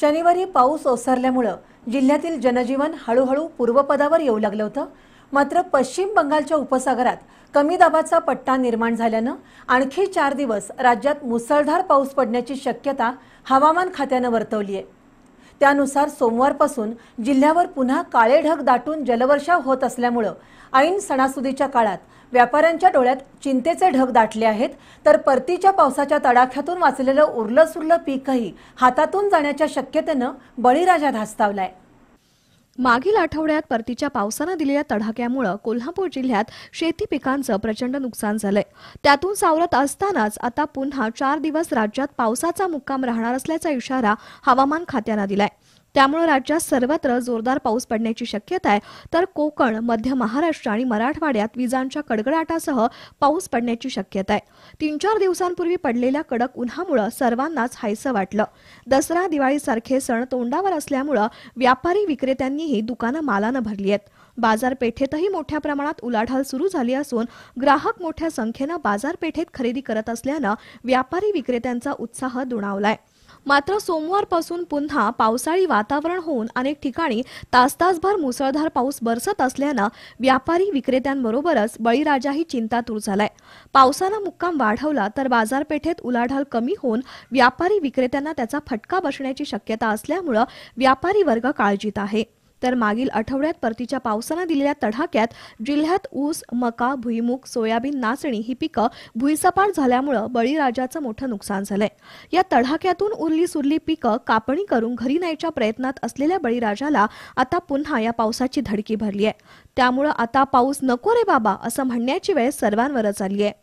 शनिवारी पाऊस ओसरल्यामुळं जिल्ह्यातील जनजीवन हळूहळू पूर्वपदावर येऊ लागलं होतं मात्र पश्चिम बंगालच्या उपसागरात कमी दाबाचा पट्टा निर्माण झाल्यानं आणखी चार दिवस राज्यात मुसळधार पाऊस पडण्याची शक्यता हवामान खात्यानं वर्तवली आहे त्यानुसार सोमवारपासून जिल्ह्यावर पुन्हा काळे ढग दाटून जलवर्षाव होत असल्यामुळं ऐन सणासुदीच्या काळात व्यापाऱ्यांच्या डोळ्यात चिंतेचे ढग दाटले आहेत तर परतीच्या पावसाच्या तडाख्यातून वाचलेलं उरलं सुरलं पीकही हातातून जाण्याच्या शक्यतेनं बळीराजा धास्तावलाय मागील आठवड्यात परतीच्या पावसानं दिलेल्या तडाक्यामुळे कोल्हापूर जिल्ह्यात शेती पिकांचं प्रचंड नुकसान झालंय त्यातून सावरत असतानाच आता पुन्हा चार दिवस राज्यात पावसाचा मुक्काम राहणार असल्याचा इशारा हवामान खात्यानं दिलाय त्यामुळे राज्यात सर्वत्र जोरदार पाऊस पडण्याची शक्यता आहे तर कोकण मध्य महाराष्ट्र आणि मराठवाड्यात विजांच्या कडकडाटासह पाऊस पडण्याची शक्यता आहे तीन चार दिवसांपूर्वी पडलेल्या कडक उन्हामुळे सर्वांनाच हायसं वाटलं दसरा दिवाळीसारखे सण तोंडावर असल्यामुळं व्यापारी विक्रेत्यांनीही दुकानं मालानं भरली आहेत बाजारपेठेतही मोठ्या प्रमाणात उलाढाल सुरू झाली असून ग्राहक मोठ्या संख्येनं बाजारपेठेत खरेदी करत असल्यानं व्यापारी विक्रेत्यांचा उत्साह दुणावलाय मात्र सोमवारपासून पुन्हा पावसाळी वातावरण होऊन अनेक ठिकाणी तास तासभर मुसळधार पाऊस बरसत असल्यानं व्यापारी विक्रेत्यांबरोबरच बळीराजाही चिंतातूर झालाय पावसानं मुक्काम वाढवला तर बाजारपेठेत उलाढाल कमी होऊन व्यापारी विक्रेत्यांना त्याचा फटका बसण्याची शक्यता असल्यामुळं व्यापारी वर्ग काळजीत आहे तर मागील आठवड्यात परतीच्या पावसानं दिलेल्या तडाक्यात जिल्ह्यात ऊस मका भुईमुग सोयाबीन नाचणी ही पिकं भुईसपाट झाल्यामुळं बळीराजाचं मोठं नुकसान झालंय या तडाक्यातून उरली सुरली पिकं कापणी करून घरी न्यायच्या प्रयत्नात असलेल्या बळीराजाला आता पुन्हा या पावसाची धडकी भरली आहे त्यामुळं आता पाऊस नको रे बाबा असं म्हणण्याची वेळ सर्वांवरच आली आहे